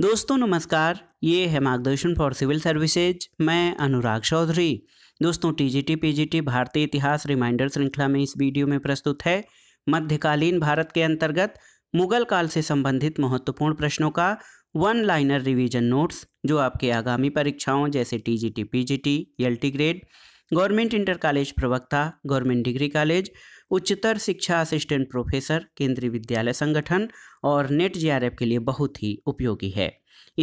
दोस्तों नमस्कार ये है मार्गदर्शन फॉर सिविल सर्विसेज मैं अनुराग चौधरी दोस्तों टीजीटी पीजीटी भारतीय इतिहास रिमाइंडर श्रृंखला में इस वीडियो में प्रस्तुत है मध्यकालीन भारत के अंतर्गत मुगल काल से संबंधित महत्वपूर्ण प्रश्नों का वन लाइनर रिवीजन नोट्स जो आपके आगामी परीक्षाओं जैसे T G T grade government inter college प्रवक्ता गवर्नमेंट डिग्री कॉलेज उच्चतर शिक्षा असिस्टेंट प्रोफेसर केंद्रीय विद्यालय संगठन और नेट जीआरएफ के लिए बहुत ही उपयोगी है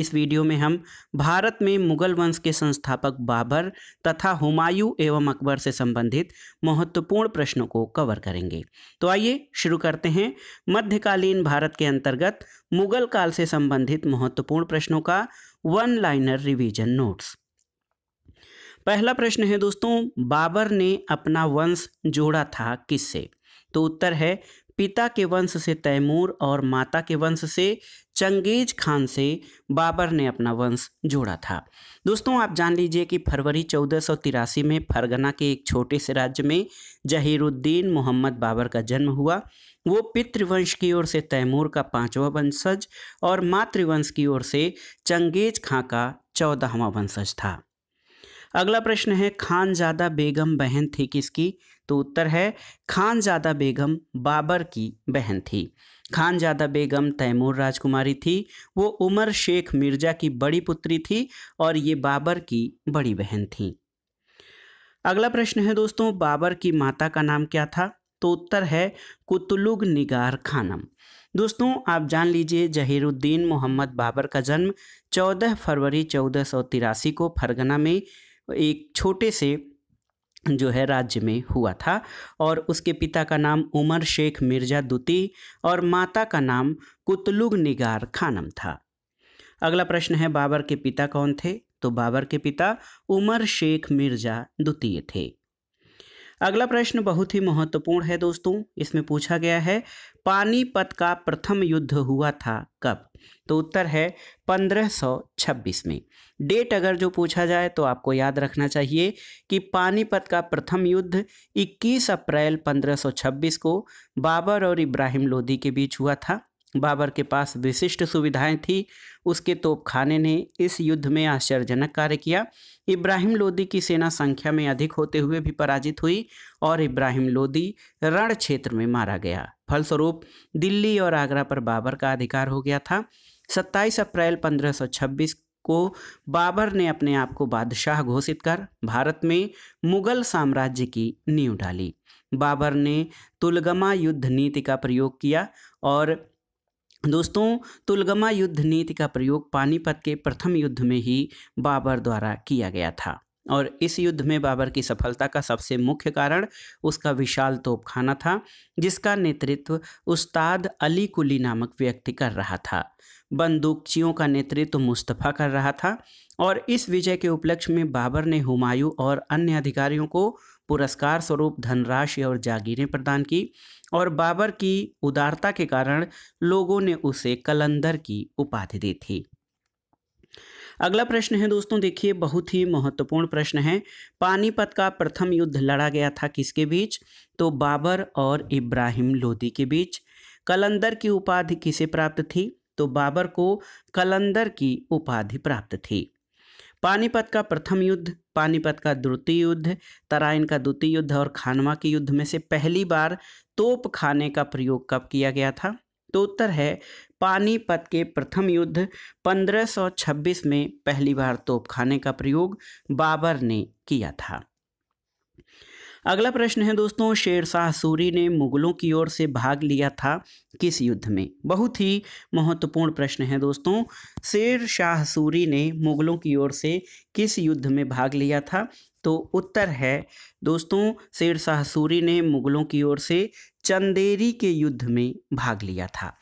इस वीडियो में हम भारत में मुगल वंश के संस्थापक बाबर तथा हुमायूं एवं अकबर से संबंधित महत्वपूर्ण प्रश्नों को कवर करेंगे तो आइए शुरू करते हैं मध्यकालीन भारत के अंतर्गत मुगल काल से संबंधित महत्वपूर्ण प्रश्नों का वन लाइनर रिवीजन नोट्स पहला प्रश्न है दोस्तों बाबर ने अपना वंश जोड़ा था किससे तो उत्तर है पिता के वंश से तैमूर और माता के वंश से चंगेज खान से बाबर ने अपना वंश जोड़ा था दोस्तों आप जान लीजिए कि फरवरी चौदह में फरगना के एक छोटे से राज्य में जहीरुद्दीन मोहम्मद बाबर का जन्म हुआ वो पितृवंश की ओर से तैमूर का पांचवा वंशज और मातृवंश की ओर से चंगेज खां का चौदहवा वंशज था अगला प्रश्न है खानजादा बेगम बहन थी किसकी तो उत्तर है खानजादा बेगम बाबर की बहन थी खानजादा बेगम तैमूर राजकुमारी थी वो उमर शेख मिर्जा की बड़ी पुत्री थी और ये बाबर की बड़ी बहन थी अगला प्रश्न है दोस्तों बाबर की माता का नाम क्या था तो उत्तर है कुतलुग निगार खानम दोस्तों आप जान लीजिए जहीरुद्दीन मोहम्मद बाबर का जन्म 14 फरवरी चौदह को फरगना में एक छोटे से जो है राज्य में हुआ था और उसके पिता का नाम उमर शेख मिर्जा दुती और माता का नाम कुतलुग निगार खानम था अगला प्रश्न है बाबर के पिता कौन थे तो बाबर के पिता उमर शेख मिर्जा द्वितीय थे अगला प्रश्न बहुत ही महत्वपूर्ण है दोस्तों इसमें पूछा गया है पानीपत का प्रथम युद्ध हुआ था कब तो उत्तर है 1526 में डेट अगर जो पूछा जाए तो आपको याद रखना चाहिए कि पानीपत का प्रथम युद्ध 21 अप्रैल 1526 को बाबर और इब्राहिम लोधी के बीच हुआ था बाबर के पास विशिष्ट सुविधाएं थी उसके तोपखाने ने इस युद्ध में आश्चर्यजनक कार्य किया इब्राहिम लोदी की सेना संख्या में अधिक होते हुए भी पराजित हुई और इब्राहिम लोदी रण क्षेत्र में मारा गया फलस्वरूप दिल्ली और आगरा पर बाबर का अधिकार हो गया था 27 अप्रैल 1526 को बाबर ने अपने आप को बादशाह घोषित कर भारत में मुगल साम्राज्य की नींव डाली बाबर ने तुलगमा युद्ध नीति का प्रयोग किया और दोस्तों तुलगमा युद्ध नीति का प्रयोग पानीपत के प्रथम युद्ध में ही बाबर द्वारा किया गया था और इस युद्ध में बाबर की सफलता का सबसे मुख्य कारण उसका विशाल तोपखाना था जिसका नेतृत्व उस्ताद अली कुली नामक व्यक्ति कर रहा था बंदूकचियों का नेतृत्व मुस्तफ़ा कर रहा था और इस विजय के उपलक्ष्य में बाबर ने हुमायूं और अन्य अधिकारियों को पुरस्कार स्वरूप धनराशि और जागीरें प्रदान की और बाबर की उदारता के कारण लोगों ने उसे कलंदर की उपाधि दी थी अगला प्रश्न है दोस्तों देखिए बहुत ही महत्वपूर्ण प्रश्न है पानीपत का प्रथम युद्ध लड़ा गया था किसके बीच तो बाबर और इब्राहिम लोदी के बीच कलंदर की उपाधि किसे प्राप्त थी तो बाबर को कलंदर की उपाधि प्राप्त थी पानीपत का प्रथम युद्ध पानीपत का द्वितीय युद्ध तराइन का द्वितीय युद्ध और खानवा के युद्ध में से पहली बार तोप खाने का प्रयोग कब किया गया था तो उत्तर है पानीपत के प्रथम युद्ध 1526 में पहली बार तोप खाने का प्रयोग बाबर ने किया था अगला प्रश्न है दोस्तों शेर शाह सूरी ने मुगलों की ओर से भाग लिया था किस युद्ध में बहुत ही महत्वपूर्ण प्रश्न है दोस्तों शेर शाह सूरी ने मुगलों की ओर से किस युद्ध में भाग लिया था तो उत्तर है दोस्तों शेर शाह सूरी ने मुगलों की ओर से चंदेरी के युद्ध में भाग लिया था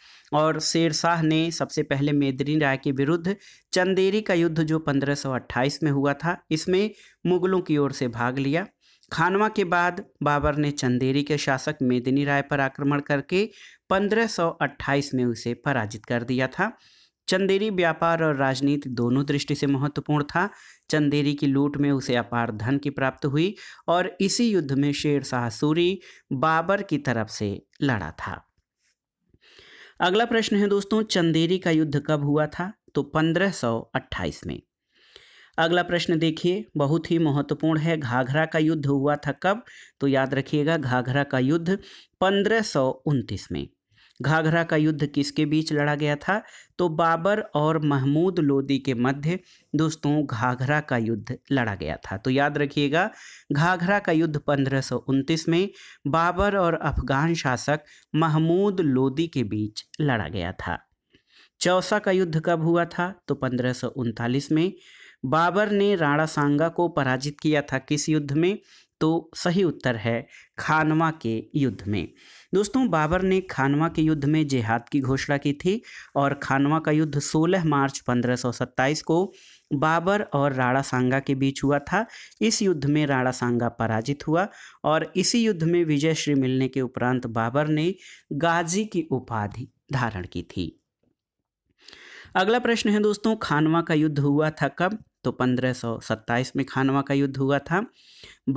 और शेर शाह ने सबसे पहले मेदरी राय के विरुद्ध चंदेरी का युद्ध जो 1528 में हुआ था इसमें मुगलों की ओर से भाग लिया खानवा के बाद बाबर ने चंदेरी के शासक मेदिनी राय पर आक्रमण करके 1528 में उसे पराजित कर दिया था चंदेरी व्यापार और राजनीति दोनों दृष्टि से महत्वपूर्ण था चंदेरी की लूट में उसे अपार धन की प्राप्त हुई और इसी युद्ध में शेर शाह सूरी बाबर की तरफ से लड़ा था अगला प्रश्न है दोस्तों चंदेरी का युद्ध कब हुआ था तो 1528 में अगला प्रश्न देखिए बहुत ही महत्वपूर्ण है घाघरा का युद्ध हुआ था कब तो याद रखिएगा घाघरा का युद्ध पंद्रह में घाघरा का युद्ध किसके बीच लड़ा गया था तो बाबर और महमूद लोदी के मध्य दोस्तों घाघरा का युद्ध लड़ा गया था तो याद रखिएगा घाघरा का युद्ध पंद्रह में बाबर और अफगान शासक महमूद लोदी के बीच लड़ा गया था चौसा का युद्ध कब हुआ था तो पंद्रह में बाबर ने राणा सांगा को पराजित किया था किस युद्ध में तो सही उत्तर है खानवा के युद्ध में दोस्तों बाबर ने खानवा के युद्ध में जिहाद की घोषणा की थी और खानवा का युद्ध 16 मार्च 1527 को बाबर और राणा सांगा के बीच हुआ था इस युद्ध में राणा सांगा पराजित हुआ और इसी युद्ध में विजयश्री मिलने के उपरांत बाबर ने गाजी की उपाधि धारण की थी अगला प्रश्न है दोस्तों खानवा का युद्ध हुआ था कब तो पंद्रह सौ सत्ताईस में खानवा का युद्ध हुआ था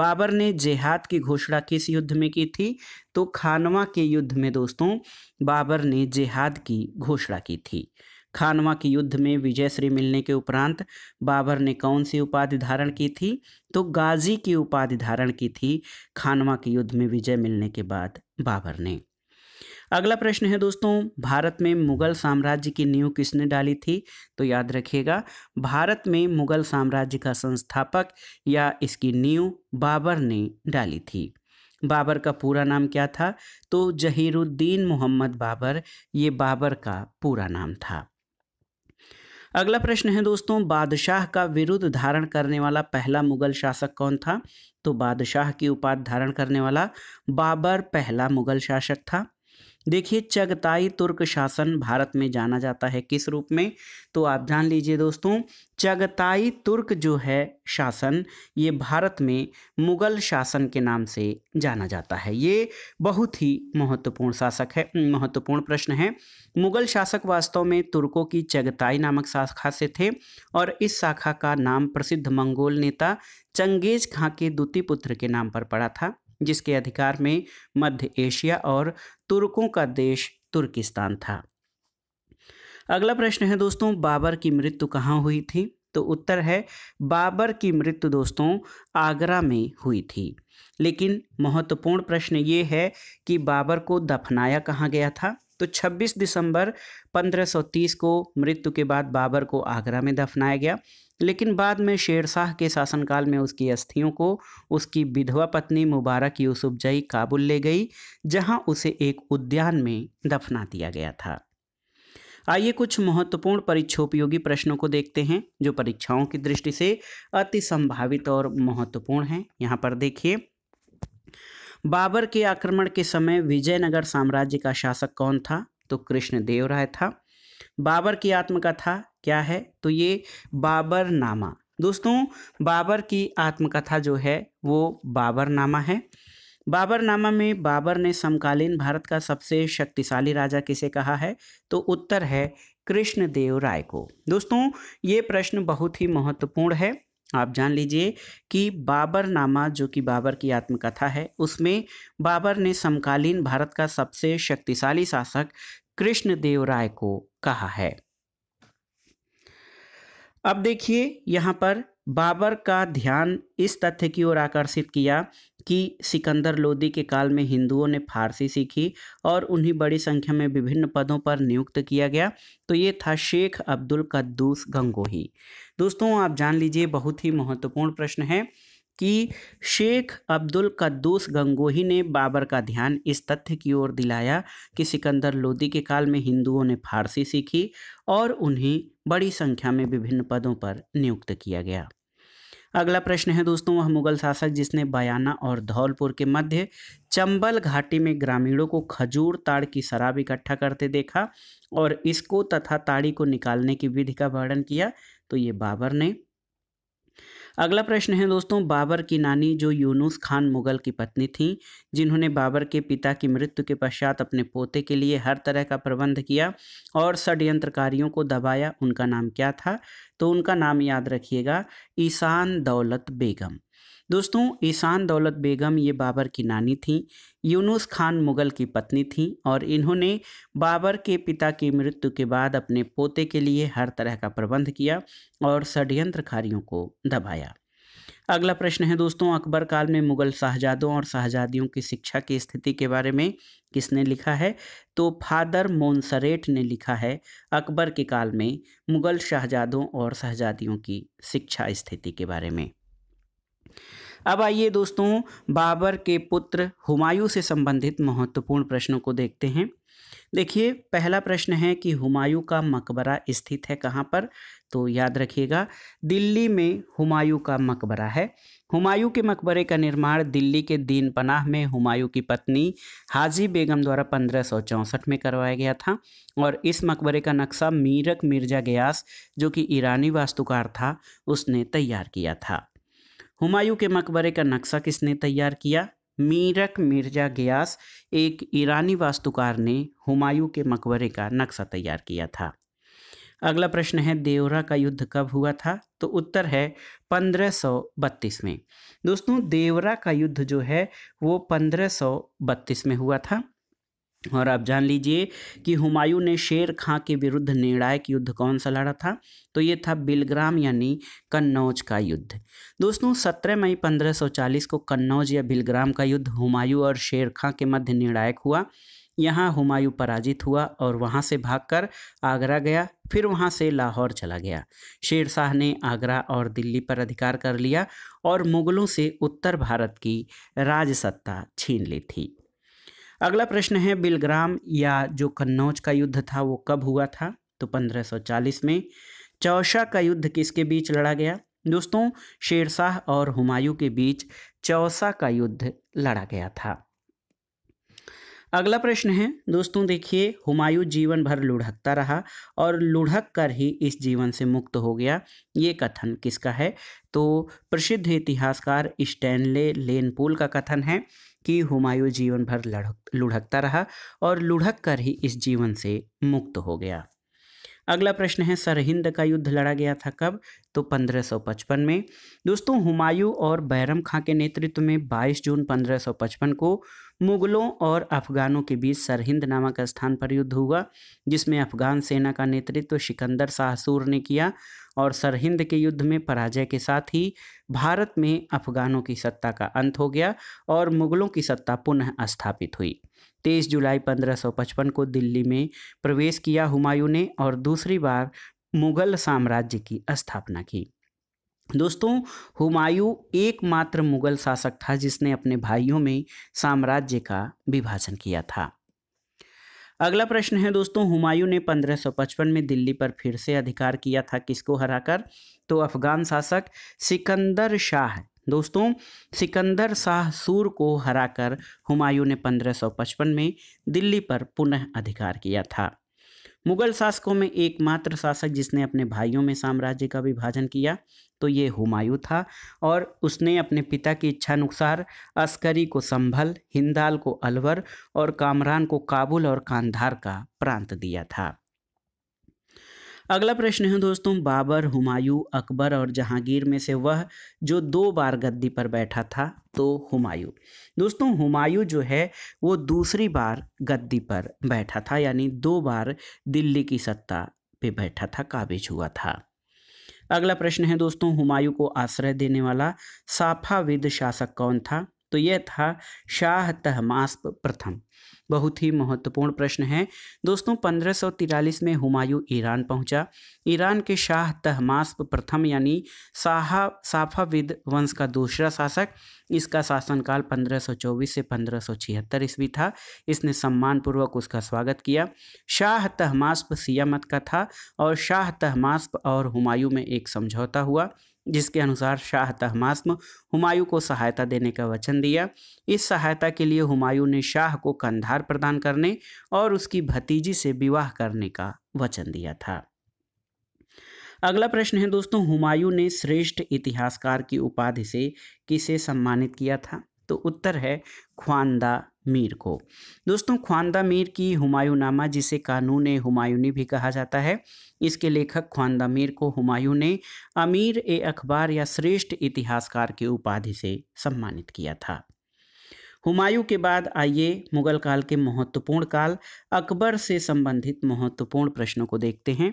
बाबर ने जेहाद की घोषणा किस युद्ध में की थी तो खानवा के युद्ध में दोस्तों बाबर ने जेहाद की घोषणा की थी खानवा के युद्ध में विजयश्री मिलने के उपरांत बाबर ने कौन सी उपाधि धारण की थी तो गाजी की उपाधि धारण की थी खानवा के युद्ध में विजय मिलने के बाद बाबर ने अगला प्रश्न है दोस्तों भारत में मुगल साम्राज्य की नींव किसने डाली थी तो याद रखिएगा भारत में मुगल साम्राज्य का संस्थापक या इसकी नींव बाबर ने डाली थी बाबर का पूरा नाम क्या था तो जहीरुद्दीन मोहम्मद बाबर ये बाबर का पूरा नाम था अगला प्रश्न है दोस्तों बादशाह का विरुद्ध धारण करने वाला पहला मुगल शासक कौन था तो बादशाह की उपाधि धारण करने वाला बाबर पहला मुगल शासक था देखिए चगताई तुर्क शासन भारत में जाना जाता है किस रूप में तो आप जान लीजिए दोस्तों चगताई तुर्क जो है शासन ये भारत में मुग़ल शासन के नाम से जाना जाता है ये बहुत ही महत्वपूर्ण शासक है महत्वपूर्ण प्रश्न है मुग़ल शासक वास्तव में तुर्कों की चगताई नामक शाखा से थे और इस शाखा का नाम प्रसिद्ध मंगोल नेता चंगेज खां के द्वितीय पुत्र के नाम पर पड़ा था जिसके अधिकार में मध्य एशिया और तुर्कों का देश तुर्किस्तान था अगला प्रश्न है दोस्तों बाबर की मृत्यु कहाँ हुई थी तो उत्तर है बाबर की मृत्यु दोस्तों आगरा में हुई थी लेकिन महत्वपूर्ण प्रश्न ये है कि बाबर को दफनाया कहाँ गया था तो 26 दिसंबर 1530 को मृत्यु के बाद बाबर को आगरा में दफनाया गया लेकिन बाद में शेरशाह के शासनकाल में उसकी अस्थियों को उसकी विधवा पत्नी मुबारक यूसुफजई काबुल ले गई जहां उसे एक उद्यान में दफना दिया गया था आइए कुछ महत्वपूर्ण परीक्षोपयोगी प्रश्नों को देखते हैं जो परीक्षाओं की दृष्टि से अति संभावित और महत्वपूर्ण हैं यहाँ पर देखिए बाबर के आक्रमण के समय विजयनगर साम्राज्य का शासक कौन था तो कृष्णदेव राय था बाबर की आत्मकथा क्या है तो ये बाबरनामा दोस्तों बाबर की आत्मकथा जो है वो बाबरनामा है बाबरनामा में बाबर ने समकालीन भारत का सबसे शक्तिशाली राजा किसे कहा है तो उत्तर है कृष्णदेव राय को दोस्तों ये प्रश्न बहुत ही महत्वपूर्ण है आप जान लीजिए कि बाबरनामा जो कि बाबर की आत्मकथा है उसमें बाबर ने समकालीन भारत का सबसे शक्तिशाली शासक कृष्ण देव राय को कहा है अब देखिए यहाँ पर बाबर का ध्यान इस तथ्य की ओर आकर्षित किया कि सिकंदर लोदी के काल में हिंदुओं ने फारसी सीखी और उन्हें बड़ी संख्या में विभिन्न पदों पर नियुक्त किया गया तो ये था शेख अब्दुल कद्दूस गंगोही दोस्तों आप जान लीजिए बहुत ही महत्वपूर्ण प्रश्न है कि शेख अब्दुल कद्दूस गंगोही ने बाबर का ध्यान इस तथ्य की ओर दिलाया कि सिकंदर लोदी के काल में हिंदुओं ने फारसी सीखी और उन्हें बड़ी संख्या में विभिन्न पदों पर नियुक्त किया गया अगला प्रश्न है दोस्तों वह मुगल शासक जिसने बयाना और धौलपुर के मध्य चंबल घाटी में ग्रामीणों को खजूर ताड़ की शराब इकट्ठा करते देखा और इसको तथा ताड़ी को निकालने की विधि का वर्णन किया तो ये बाबर ने अगला प्रश्न है दोस्तों बाबर की नानी जो यूनुस खान मुगल की पत्नी थीं जिन्होंने बाबर के पिता की मृत्यु के पश्चात अपने पोते के लिए हर तरह का प्रबंध किया और षड्यंत्रकारियों को दबाया उनका नाम क्या था तो उनका नाम याद रखिएगा ईशान दौलत बेगम दोस्तों ईशान दौलत बेगम ये बाबर की नानी थीं यूनुस खान मुगल की पत्नी थीं और इन्होंने बाबर के पिता की मृत्यु के बाद अपने पोते के लिए हर तरह का प्रबंध किया और षड्यंत्रकारियों को दबाया अगला प्रश्न है दोस्तों अकबर काल में मुगल शाहजादों और शाहजादियों की शिक्षा की स्थिति के बारे में किसने लिखा है तो फादर मोनसरेट ने लिखा है अकबर के काल में मुगल शाहजादों और शाहजादियों की शिक्षा स्थिति के बारे में अब आइए दोस्तों बाबर के पुत्र हुमायूं से संबंधित महत्वपूर्ण प्रश्नों को देखते हैं देखिए पहला प्रश्न है कि हुमायूं का मकबरा स्थित है कहाँ पर तो याद रखिएगा दिल्ली में हुमायूं का मकबरा है हुमायूं के मकबरे का निर्माण दिल्ली के दीन पनाह में हुमायूं की पत्नी हाजी बेगम द्वारा पंद्रह में करवाया गया था और इस मकबरे का नक्शा मीरक मिर्जा गयास जो कि ईरानी वास्तुकार था उसने तैयार किया था हुमायूं के मकबरे का नक्शा किसने तैयार किया मीरक मिर्जा गयास एक ईरानी वास्तुकार ने हुमायूं के मकबरे का नक्शा तैयार किया था अगला प्रश्न है देवरा का युद्ध कब हुआ था तो उत्तर है 1532 में दोस्तों देवरा का युद्ध जो है वो 1532 में हुआ था और आप जान लीजिए कि हुमायूं ने शेर खां के विरुद्ध निर्णायक युद्ध कौन सा लड़ा था तो ये था बिलग्राम यानी कन्नौज का युद्ध दोस्तों 17 मई 1540 को कन्नौज या बिलग्राम का युद्ध हुमायूं और शेर खां के मध्य निर्णायक हुआ यहाँ हुमायूं पराजित हुआ और वहाँ से भागकर आगरा गया फिर वहाँ से लाहौर चला गया शेर शाह ने आगरा और दिल्ली पर अधिकार कर लिया और मुग़लों से उत्तर भारत की राजसत्ता छीन ली थी अगला प्रश्न है बिलग्राम या जो कन्नौज का युद्ध था वो कब हुआ था तो 1540 में चौसा का युद्ध किसके बीच लड़ा गया दोस्तों शेरशाह और हुमायूं के बीच चौसा का युद्ध लड़ा गया था अगला प्रश्न है दोस्तों देखिए हुमायूं जीवन भर लुढ़कता रहा और लुढ़क कर ही इस जीवन से मुक्त हो गया ये कथन किसका है तो प्रसिद्ध इतिहासकार स्टैनले लेनपोल का कथन है कि हुमायूं जीवन भर लड़क लुढ़कता रहा और लुढ़क कर ही इस जीवन से मुक्त हो गया अगला प्रश्न है सरहिंद का युद्ध लड़ा गया था कब तो 1555 में दोस्तों हुमायूं और बैरम खां के नेतृत्व में 22 जून 1555 को मुगलों और अफगानों के बीच सरहिंद नामक स्थान पर युद्ध हुआ जिसमें अफगान सेना का नेतृत्व सिकंदर शाहसूर ने किया और सरहिंद के युद्ध में पराजय के साथ ही भारत में अफगानों की सत्ता का अंत हो गया और मुगलों की सत्ता पुनः स्थापित हुई 23 जुलाई 1555 को दिल्ली में प्रवेश किया हुमायूं ने और दूसरी बार मुगल साम्राज्य की स्थापना की दोस्तों हुमायूं एकमात्र मुगल शासक था जिसने अपने भाइयों में साम्राज्य का विभाजन किया था अगला प्रश्न है दोस्तों हुमायूं ने 1555 में दिल्ली पर फिर से अधिकार किया था किसको हराकर तो अफगान शासक सिकंदर शाह दोस्तों सिकंदर शाह सूर को हराकर हुमायूं ने 1555 में दिल्ली पर पुनः अधिकार किया था मुगल शासकों में एकमात्र शासक जिसने अपने भाइयों में साम्राज्य का विभाजन किया तो ये हुमायूं था और उसने अपने पिता की इच्छानुसार अस्करी को संभल हिंदाल को अलवर और कामरान को काबुल और कांधार का प्रांत दिया था अगला प्रश्न है दोस्तों बाबर हुमायूं अकबर और जहांगीर में से वह जो दो बार गद्दी पर बैठा था तो हुमायूं दोस्तों हुमायूं जो है वो दूसरी बार गद्दी पर बैठा था यानी दो बार दिल्ली की सत्ता पे बैठा था काबिज हुआ था अगला प्रश्न है दोस्तों हुमायूं को आश्रय देने वाला साफाविद शासक कौन था तो यह था शाह तहमास्प प्रथम बहुत ही महत्वपूर्ण प्रश्न है दोस्तों पंद्रह में हुमायूं ईरान पहुंचा ईरान के शाह तहमास्प प्रथम यानी साहा साफाविद वंश का दूसरा शासक इसका शासनकाल 1524 से 1576 ईस्वी था इसने सम्मानपूर्वक उसका स्वागत किया शाह तहमास्प सियामत का था और शाह तहमास्प और हुमायूं में एक समझौता हुआ जिसके अनुसार शाह तहमास्म हुमायूं को सहायता देने का वचन दिया इस सहायता के लिए हुमायूं ने शाह को कंधार प्रदान करने और उसकी भतीजी से विवाह करने का वचन दिया था अगला प्रश्न है दोस्तों हुमायूं ने श्रेष्ठ इतिहासकार की उपाधि से किसे सम्मानित किया था तो उत्तर है ख्वानदा मीर को दोस्तों ख्वानदा मीर की नामा जिसे कानून हुमायूनी भी कहा जाता है इसके लेखक ख्वानदा मीर को हुमायूं ने अमीर ए अखबार या श्रेष्ठ इतिहासकार की उपाधि से सम्मानित किया था हुमायूं के बाद आइए मुगल काल के महत्वपूर्ण काल अकबर से संबंधित महत्वपूर्ण प्रश्नों को देखते हैं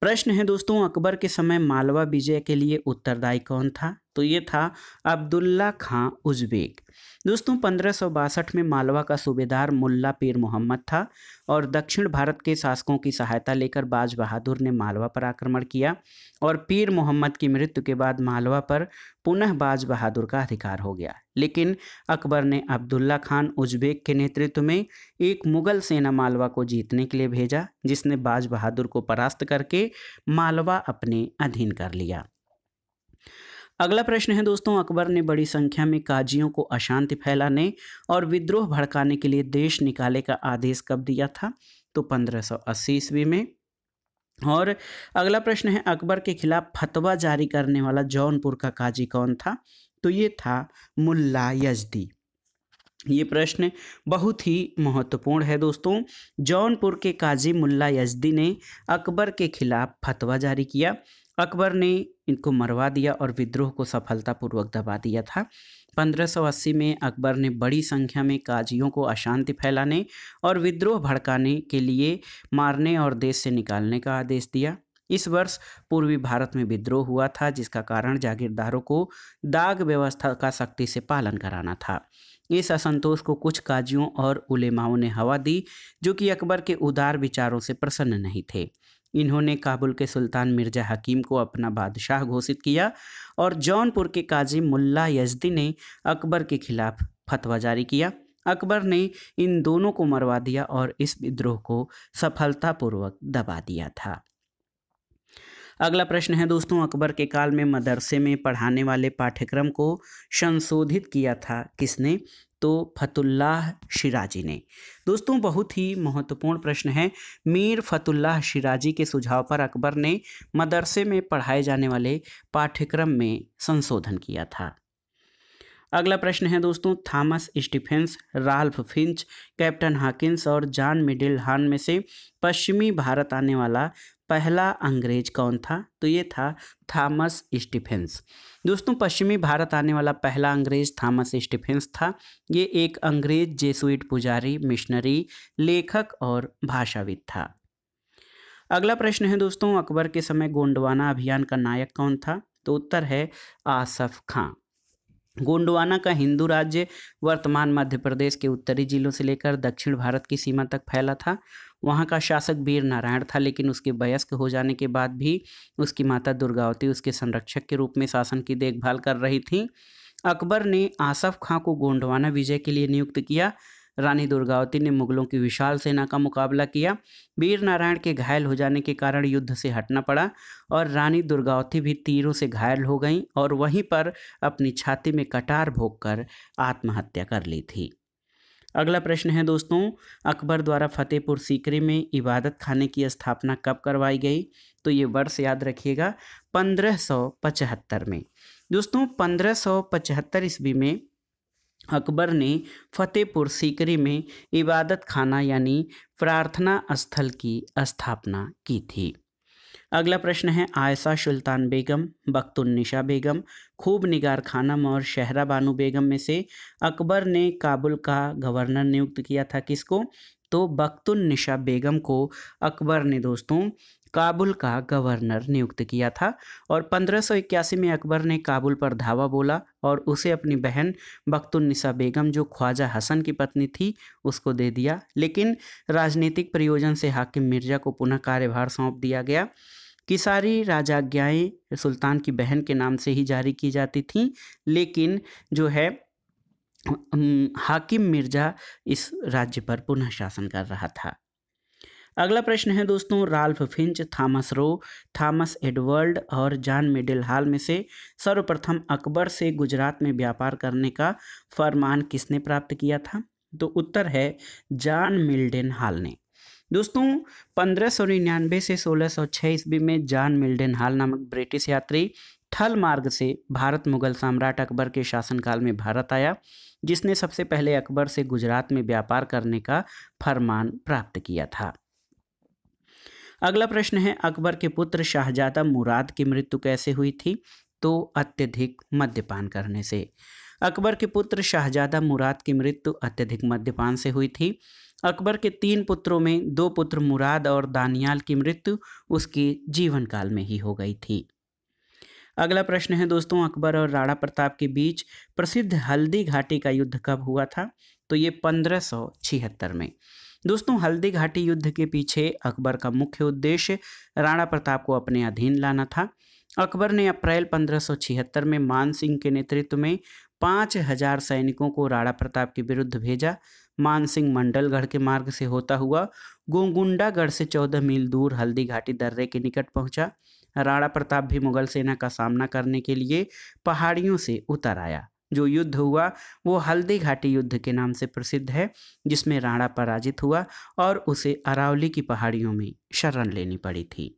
प्रश्न है दोस्तों अकबर के समय मालवा विजय के लिए उत्तरदायी कौन था तो ये था अब्दुल्ला खां उज़्बेक दोस्तों पंद्रह में मालवा का सूबेदार मुल्ला पीर मोहम्मद था और दक्षिण भारत के शासकों की सहायता लेकर बाज बहादुर ने मालवा पर आक्रमण किया और पीर मोहम्मद की मृत्यु के बाद मालवा पर पुनः बाज बहादुर का अधिकार हो गया लेकिन अकबर ने अब्दुल्ला खान उज्बेक के नेतृत्व में एक मुगल सेना मालवा को जीतने के लिए भेजा जिसने बाज बहादुर को परास्त करके मालवा अपने अधीन कर लिया अगला प्रश्न है दोस्तों अकबर ने बड़ी संख्या में काजियों को अशांति फैलाने और विद्रोह भड़काने के लिए देश निकाले का आदेश कब दिया था तो 1580 ईस्वी में और अगला प्रश्न है अकबर के खिलाफ फतवा जारी करने वाला जौनपुर का काजी कौन था तो ये था मुल्ला यजदी ये प्रश्न बहुत ही महत्वपूर्ण है दोस्तों जौनपुर के काजी मुल्ला यजदी ने अकबर के खिलाफ फतवा जारी किया अकबर ने इनको मरवा दिया और विद्रोह को सफलतापूर्वक दबा दिया था 1580 में अकबर ने बड़ी संख्या में काजियों को अशांति फैलाने और विद्रोह भड़काने के लिए मारने और देश से निकालने का आदेश दिया इस वर्ष पूर्वी भारत में विद्रोह हुआ था जिसका कारण जागीरदारों को दाग व्यवस्था का सख्ती से पालन कराना था इस असंतोष को कुछ काजियों और उलेमाओं ने हवा दी जो कि अकबर के उदार विचारों से प्रसन्न नहीं थे इन्होंने काबुल के सुल्तान मिर्ज़ा हकीम को अपना बादशाह घोषित किया और जौनपुर के काजी मुल्ला यजदी ने अकबर के खिलाफ फतवा जारी किया अकबर ने इन दोनों को मरवा दिया और इस विद्रोह को सफलतापूर्वक दबा दिया था अगला प्रश्न है दोस्तों अकबर के काल में मदरसे में पढ़ाने वाले पाठ्यक्रम को संशोधित किया था किसने तो फतुल्लाह शिराजी ने दोस्तों बहुत ही महत्वपूर्ण प्रश्न है मीर फतुल्लाह शिराजी के सुझाव पर अकबर ने मदरसे में पढ़ाए जाने वाले पाठ्यक्रम में संशोधन किया था अगला प्रश्न है दोस्तों Thomas Stephens Ralph Finch captain Hawkins और जॉन मिडिल हान में से पश्चिमी भारत आने वाला पहला अंग्रेज कौन था तो ये था थॉमस स्टीफेंस दोस्तों पश्चिमी भारत आने वाला पहला अंग्रेज थॉमस स्टीफेंस था ये एक अंग्रेज जेसुइट पुजारी मिशनरी लेखक और भाषाविद था अगला प्रश्न है दोस्तों अकबर के समय गोंडवाना अभियान का नायक कौन था तो उत्तर है आसफ खां गोंडवाना का हिंदू राज्य वर्तमान मध्य प्रदेश के उत्तरी जिलों से लेकर दक्षिण भारत की सीमा तक फैला था वहाँ का शासक वीर नारायण था लेकिन उसके वयस्क हो जाने के बाद भी उसकी माता दुर्गावती उसके संरक्षक के रूप में शासन की देखभाल कर रही थी अकबर ने आसफ खां को गोंडवाना विजय के लिए नियुक्त किया रानी दुर्गावती ने मुगलों की विशाल सेना का मुकाबला किया वीर नारायण के घायल हो जाने के कारण युद्ध से हटना पड़ा और रानी दुर्गावती भी तीरों से घायल हो गईं और वहीं पर अपनी छाती में कटार भोग कर आत्महत्या कर ली थी अगला प्रश्न है दोस्तों अकबर द्वारा फतेहपुर सीकरी में इबादत खाने की स्थापना कब करवाई गई तो ये वर्ष याद रखिएगा पचहत्तर में दोस्तों पंद्रह पचहत्तर ईस्वी में अकबर ने फतेहपुर सीकरी में इबादत खाना यानी प्रार्थना स्थल की स्थापना की थी अगला प्रश्न है आयसा सुल्तान बेगम बख्तुलनिशा बेगम खूब निगार खानम और शहरा बानु बेगम में से अकबर ने काबुल का गवर्नर नियुक्त किया था किसको तो बख्तुलनिशा बेगम को अकबर ने दोस्तों काबुल का गवर्नर नियुक्त किया था और इक्यासी में अकबर ने काबुल पर धावा बोला और उसे अपनी बहन बख्तुलनिसा बेगम जो ख्वाजा हसन की पत्नी थी उसको दे दिया लेकिन राजनीतिक प्रयोजन से हाकिम मिर्जा को पुनः कार्यभार सौंप दिया गया कि सारी राजाज्ञाएँ सुल्तान की बहन के नाम से ही जारी की जाती थीं लेकिन जो है हाकिम मिर्ज़ा इस राज्य पर पुनः शासन कर रहा था अगला प्रश्न है दोस्तों Ralph Finch Thomas Roe Thomas Edward और जॉन मिडिल हाल में से सर्वप्रथम अकबर से गुजरात में व्यापार करने का फरमान किसने प्राप्त किया था तो उत्तर है जॉन मिल्डेन हाल ने दोस्तों पंद्रह सौ निन्यानवे से सोलह सौ छः ईस्वी में जॉन मिल्डन हाल नामक ब्रिटिश यात्री थल मार्ग से भारत मुगल सम्राट अकबर के शासनकाल में भारत आया जिसने सबसे पहले अकबर से गुजरात में व्यापार करने का फरमान प्राप्त किया था अगला प्रश्न है अकबर के पुत्र शाहजादा मुराद की मृत्यु कैसे हुई थी तो अत्यधिक मद्यपान करने से अकबर के पुत्र शाहजादा मुराद की मृत्यु अत्यधिक मद्यपान से हुई थी अकबर के तीन पुत्रों में दो पुत्र मुराद और दानियाल की मृत्यु उसके जीवन काल में ही हो गई थी अगला प्रश्न है दोस्तों अकबर और राणा प्रताप के बीच प्रसिद्ध हल्दी घाटी का युद्ध कब हुआ था तो ये पंद्रह में दोस्तों हल्दी घाटी युद्ध के पीछे अकबर का मुख्य उद्देश्य राणा प्रताप को अपने अधीन लाना था अकबर ने अप्रैल 1576 में मान सिंह के नेतृत्व में पाँच हजार सैनिकों को राणा प्रताप के विरुद्ध भेजा मानसिंह मंडलगढ़ के मार्ग से होता हुआ गोंगुंडागढ़ से चौदह मील दूर हल्दी घाटी दर्रे के निकट पहुंचा राणा प्रताप भी मुगल सेना का सामना करने के लिए पहाड़ियों से उतर आया जो युद्ध हुआ वो हल्दी घाटी युद्ध के नाम से प्रसिद्ध है जिसमें राणा पराजित हुआ और उसे अरावली की पहाड़ियों में शरण लेनी पड़ी थी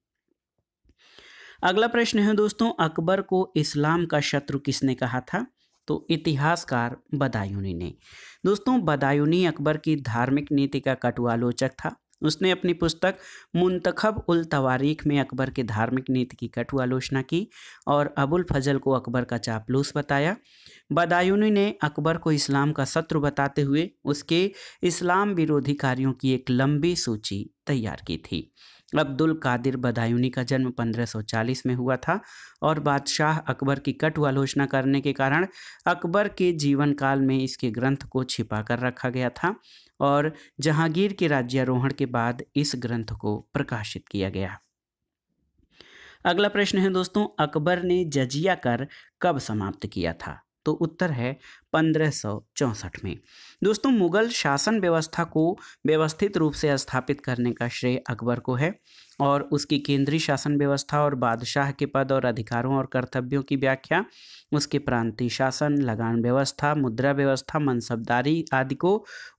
अगला प्रश्न है दोस्तों अकबर को इस्लाम का शत्रु किसने कहा था तो इतिहासकार बदायूनी ने दोस्तों बदायूनी अकबर की धार्मिक नीति का कटुआलोचक था उसने अपनी पुस्तक मुंतखब उल तवारीख में अकबर के धार्मिक नीति की कटु आलोचना की और अबुल फजल को अकबर का चापलूस बताया बदायूनी ने अकबर को इस्लाम का शत्रु बताते हुए उसके इस्लाम विरोधी कार्यों की एक लंबी सूची तैयार की थी अब्दुल कादिर बदायूनी का जन्म 1540 में हुआ था और बादशाह अकबर की कटु आलोचना करने के कारण अकबर के जीवन काल में इसके ग्रंथ को छिपा कर रखा गया था और जहांगीर के राज्यारोहण के बाद इस ग्रंथ को प्रकाशित किया गया अगला प्रश्न है दोस्तों अकबर ने जजिया कर कब समाप्त किया था तो उत्तर है पंद्रह में दोस्तों मुगल शासन व्यवस्था को व्यवस्थित रूप से स्थापित करने का श्रेय अकबर को है और उसकी केंद्रीय शासन व्यवस्था और बादशाह के पद और अधिकारों और कर्तव्यों की व्याख्या उसके प्रांतीय शासन लगान व्यवस्था मुद्रा व्यवस्था मनसबदारी आदि को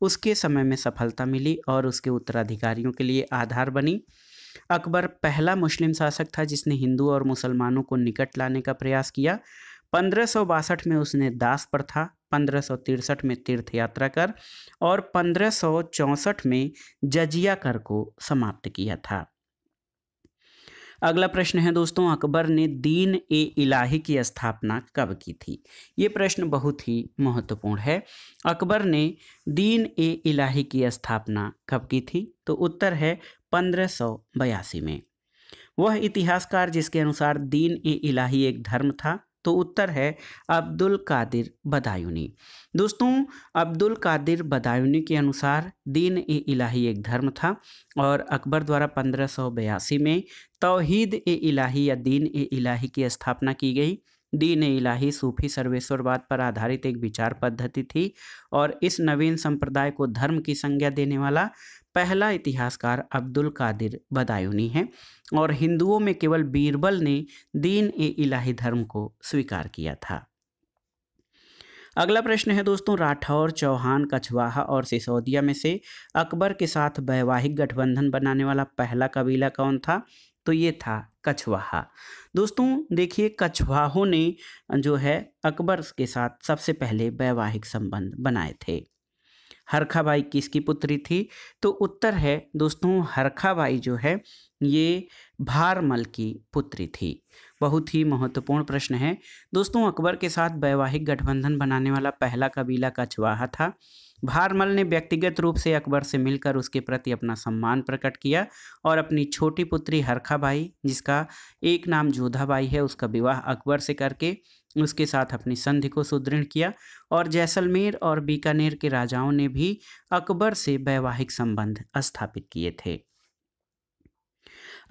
उसके समय में सफलता मिली और उसके उत्तराधिकारियों के लिए आधार बनी अकबर पहला मुस्लिम शासक था जिसने हिंदू और मुसलमानों को निकट लाने का प्रयास किया पंद्रह में उसने दास प्रथा पंद्रह में तीर्थ यात्रा कर और पंद्रह में जजिया कर को समाप्त किया था अगला प्रश्न है दोस्तों अकबर ने दीन ए इलाही की स्थापना कब की थी ये प्रश्न बहुत ही महत्वपूर्ण है अकबर ने दीन ए इलाही की स्थापना कब की थी तो उत्तर है पंद्रह में वह इतिहासकार जिसके अनुसार दीन ए इलाही एक धर्म था तो उत्तर है अब्दुल कादिर बदायूनी दोस्तों अब्दुल कादिर बदायूनी के अनुसार दीन ए इलाही एक धर्म था और अकबर द्वारा पंद्रह में तोहहीद ए इलाही या दीन ए इलाही की स्थापना की गई दीन ए इलाही सूफी सर्वेश्वरवाद पर आधारित एक विचार पद्धति थी और इस नवीन संप्रदाय को धर्म की संज्ञा देने वाला पहला इतिहासकार अब्दुल कादिर बदायूनी है और हिंदुओं में केवल बीरबल ने दीन ए इलाही धर्म को स्वीकार किया था अगला प्रश्न है दोस्तों राठौर चौहान कछवाहा और सिसोदिया में से अकबर के साथ वैवाहिक गठबंधन बनाने वाला पहला कबीला कौन था तो ये था कछवाहा दोस्तों देखिए कछवाहों ने जो है अकबर के साथ सबसे पहले वैवाहिक संबंध बनाए थे हरखाबाई किसकी पुत्री थी तो उत्तर है दोस्तों हरखाबाई जो है ये भारमल की पुत्री थी बहुत ही महत्वपूर्ण प्रश्न है दोस्तों अकबर के साथ वैवाहिक गठबंधन बनाने वाला पहला कबीला कछवाहा था भारमल ने व्यक्तिगत रूप से अकबर से मिलकर उसके प्रति अपना सम्मान प्रकट किया और अपनी छोटी पुत्री हरखाबाई जिसका एक नाम जोधाबाई है उसका विवाह अकबर से करके उसके साथ अपनी संधि को सुदृढ़ किया और जैसलमेर और बीकानेर के राजाओं ने भी अकबर से वैवाहिक संबंध स्थापित किए थे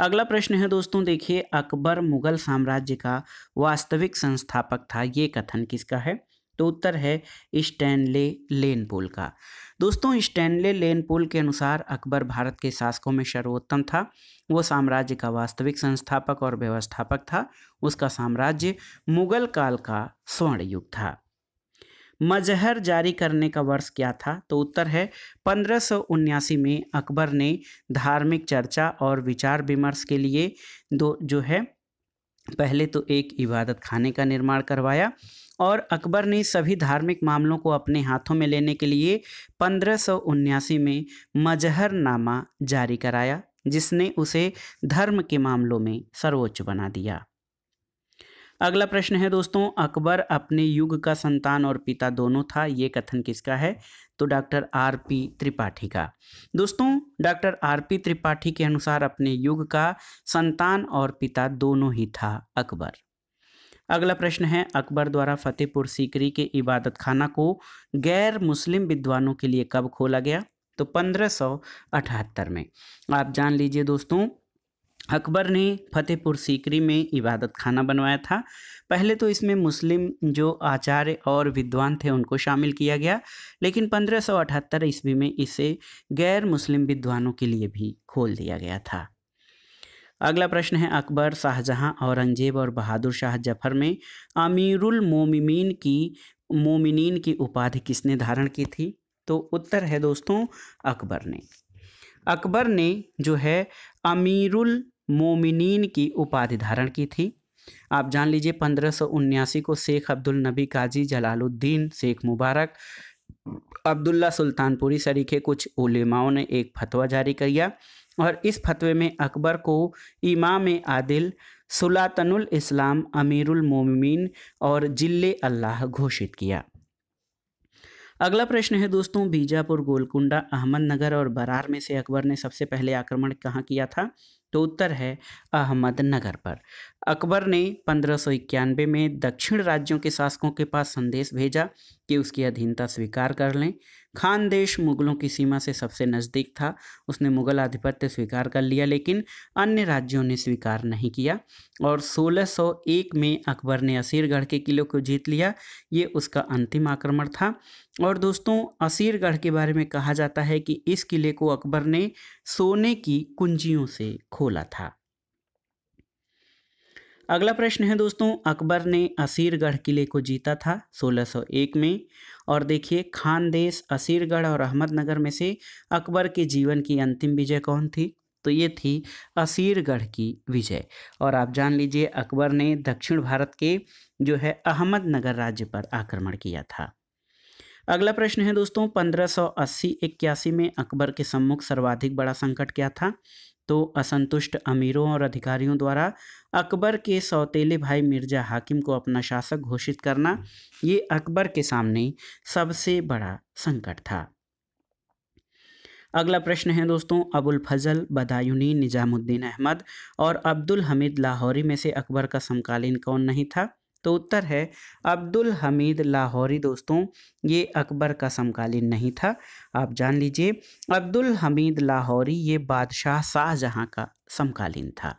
अगला प्रश्न है दोस्तों देखिए अकबर मुगल साम्राज्य का वास्तविक संस्थापक था ये कथन किसका है तो उत्तर है स्टैनले लेनपोल का दोस्तों स्टैनले लेनपोल के अनुसार अकबर भारत के शासकों में सर्वोत्तम था वो साम्राज्य का वास्तविक संस्थापक और व्यवस्थापक था उसका साम्राज्य मुगल काल का स्वर्ण युग था मजहर जारी करने का वर्ष क्या था तो उत्तर है पंद्रह में अकबर ने धार्मिक चर्चा और विचार विमर्श के लिए दो जो है पहले तो एक इबादत खाने का निर्माण करवाया और अकबर ने सभी धार्मिक मामलों को अपने हाथों में लेने के लिए पंद्रह में मजहरनामा जारी कराया जिसने उसे धर्म के मामलों में सर्वोच्च बना दिया अगला प्रश्न है दोस्तों अकबर अपने युग का संतान और पिता दोनों था ये कथन किसका है तो डॉक्टर आर पी त्रिपाठी का दोस्तों डॉक्टर आर पी त्रिपाठी के अनुसार अपने युग का संतान और पिता दोनों ही था अकबर अगला प्रश्न है अकबर द्वारा फतेहपुर सीकरी के इबादत खाना को गैर मुस्लिम विद्वानों के लिए कब खोला गया तो पंद्रह में आप जान लीजिए दोस्तों अकबर ने फतेहपुर सीकरी में इबादत खाना बनवाया था पहले तो इसमें मुस्लिम जो आचार्य और विद्वान थे उनको शामिल किया गया लेकिन 1578 ईस्वी में इसे गैर मुस्लिम विद्वानों के लिए भी खोल दिया गया था अगला प्रश्न है अकबर शाहजहां औरंगजेब और बहादुर शाह जफर में अमीरुल मोमिन की मोमिन की उपाधि किसने धारण की थी तो उत्तर है दोस्तों अकबर ने अकबर ने जो है अमीरुल मोमिनीन की उपाधि धारण की थी आप जान लीजिए पंद्रह को शेख अब्दुल नबी काजी जलालुद्दीन शेख मुबारक अब्दुल्ला सुल्तानपुरी सरीखे कुछ उलेमाओं ने एक फतवा जारी किया और इस फतवे में अकबर को इमाम आदिल सुलातनुल इस्लाम अमीरुल मोमिन और जिल्ले अल्लाह घोषित किया अगला प्रश्न है दोस्तों बीजापुर गोलकुंडा अहमदनगर और बरार में से अकबर ने सबसे पहले आक्रमण कहाँ किया था तो उत्तर है अहमदनगर पर अकबर ने पंद्रह में दक्षिण राज्यों के शासकों के पास संदेश भेजा कि उसकी अधीनता स्वीकार कर लें खान देश मुगलों की सीमा से सबसे नज़दीक था उसने मुगल आधिपत्य स्वीकार कर लिया लेकिन अन्य राज्यों ने स्वीकार नहीं किया और 1601 में अकबर ने असीरगढ़ के किले को जीत लिया ये उसका अंतिम आक्रमण था और दोस्तों असीरगढ़ के बारे में कहा जाता है कि इस किले को अकबर ने सोने की कुंजियों से खोला था अगला प्रश्न है दोस्तों अकबर ने असीरगढ़ किले को जीता था 1601 में और देखिए खानदेश असीरगढ़ और अहमदनगर में से अकबर के जीवन की अंतिम विजय कौन थी तो ये थी असीरगढ़ की विजय और आप जान लीजिए अकबर ने दक्षिण भारत के जो है अहमदनगर राज्य पर आक्रमण किया था अगला प्रश्न है दोस्तों 1580 सौ में अकबर के सम्मुख सर्वाधिक बड़ा संकट क्या था तो असंतुष्ट अमीरों और अधिकारियों द्वारा अकबर के सौतेले भाई मिर्ज़ा हाकिम को अपना शासक घोषित करना ये अकबर के सामने सबसे बड़ा संकट था अगला प्रश्न है दोस्तों अबुल फजल बदायूनी निजामुद्दीन अहमद और अब्दुल हमीद लाहौरी में से अकबर का समकालीन कौन नहीं था तो उत्तर है अब्दुल हमीद लाहौरी दोस्तों ये अकबर का समकालीन नहीं था आप जान लीजिए अब्दुल हमीद लाहौरी ये बादशाह शाहजहाँ का समकालीन था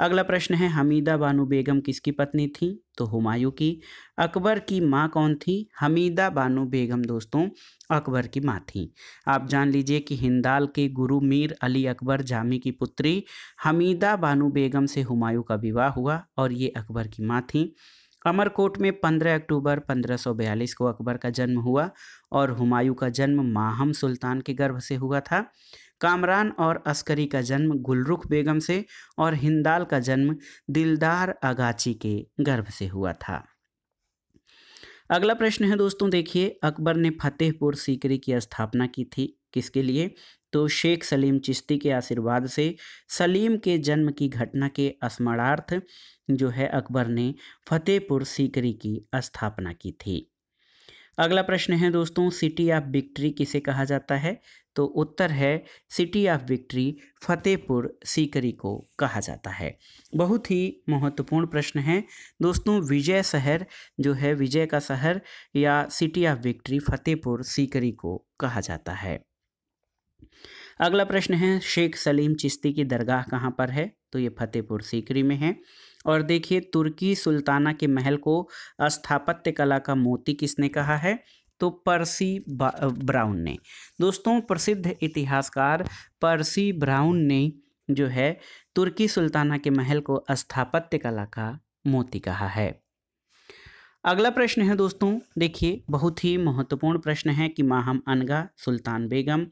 अगला प्रश्न है हमीदा बानू बेगम किसकी पत्नी थी तो हुमायूं की अकबर की माँ कौन थी हमीदा बानू बेगम दोस्तों अकबर की माँ थी आप जान लीजिए कि हिंदाल के गुरु मीर अली अकबर जामी की पुत्री हमीदा बानू बेगम से हुमायूं का विवाह हुआ और ये अकबर की माँ थी अमरकोट में 15 अक्टूबर 1542 को अकबर का जन्म हुआ और हुमायूं का जन्म माहम सुल्तान के गर्भ से हुआ था कामरान और अस्करी का जन्म गुलरुख बेगम से और हिंदाल का जन्म दिलदार अगाची के गर्भ से हुआ था अगला प्रश्न है दोस्तों देखिए अकबर ने फतेहपुर सीकरी की स्थापना की थी किसके लिए तो शेख सलीम चिश्ती के आशीर्वाद से सलीम के जन्म की घटना के स्मरणार्थ जो है अकबर ने फतेहपुर सीकरी की स्थापना की थी अगला प्रश्न है दोस्तों सिटी ऑफ विक्ट्री किसे कहा जाता है तो उत्तर है city of victory Fatehpur Sikri को कहा जाता है बहुत ही महत्वपूर्ण प्रश्न है दोस्तों विजय शहर जो है विजय का शहर या city of victory Fatehpur Sikri को कहा जाता है अगला प्रश्न है शेख सलीम चिश्ती की दरगाह कहाँ पर है तो ये फतेहपुर सीकरी में है और देखिए तुर्की सुल्ताना के महल को स्थापत्य कला का मोती किसने कहा है तो पर्सी ब्राउन ने दोस्तों प्रसिद्ध इतिहासकार पर्सी ब्राउन ने जो है तुर्की सुल्ताना के महल को स्थापत्य कला का मोती कहा है अगला प्रश्न है दोस्तों देखिए बहुत ही महत्वपूर्ण प्रश्न है कि माहम अनगा सुल्तान बेगम